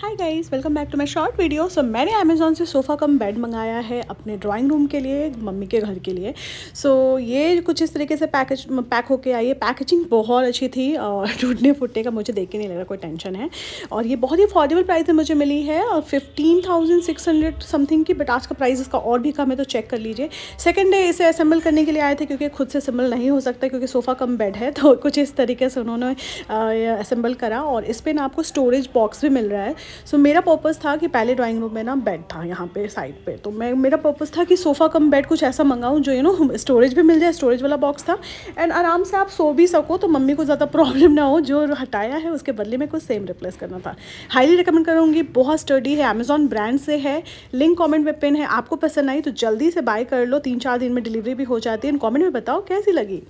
hi guys welcome back to my short video so मैंने Amazon से sofa cum bed मंगाया है अपने ड्राइंग रूम के लिए मम्मी के घर के लिए सो so, ये कुछ इस तरीके से पैकेज पैक होके आई है पैकेजिंग बहुत अच्छी थी और टूटने फूटने का मुझे देख के नहीं लग रहा कोई टेंशन है और ये बहुत ही अफोर्डेबल प्राइस में मुझे मिली है और fifteen thousand six hundred something की बट आज का प्राइस इसका और भी कम है तो चेक कर लीजिए सेकेंड डे इसे असेंबल करने के लिए आए थे क्योंकि खुद से असेंबल नहीं हो सकता क्योंकि सोफ़ा कम बेड है तो कुछ इस तरीके से उन्होंने असेंबल करा और इस पर ना आपको स्टोरेज बॉक्स भी मिल रहा है सो so, मेरा पर्पज़ था कि पहले ड्राइंग रूम में ना बेड था यहाँ पे साइड पे तो मैं मेरा पर्पज़ था कि सोफ़ा कम बेड कुछ ऐसा मंगाऊँ जो यू नो स्टोरेज भी मिल जाए स्टोरेज वाला बॉक्स था एंड आराम से आप सो भी सको तो मम्मी को ज़्यादा प्रॉब्लम ना हो जो हटाया है उसके बदले में कुछ सेम रिप्लेस करना था हाईली रिकमेंड करूँगी बहुत स्टडी है अमेजोन ब्रांड से है लिंक कॉमेंट में पिन है आपको पसंद आई तो जल्दी से बाय कर लो तीन चार दिन में डिलीवरी भी हो जाती है एंड कॉमेंट में बताओ कैसी लगी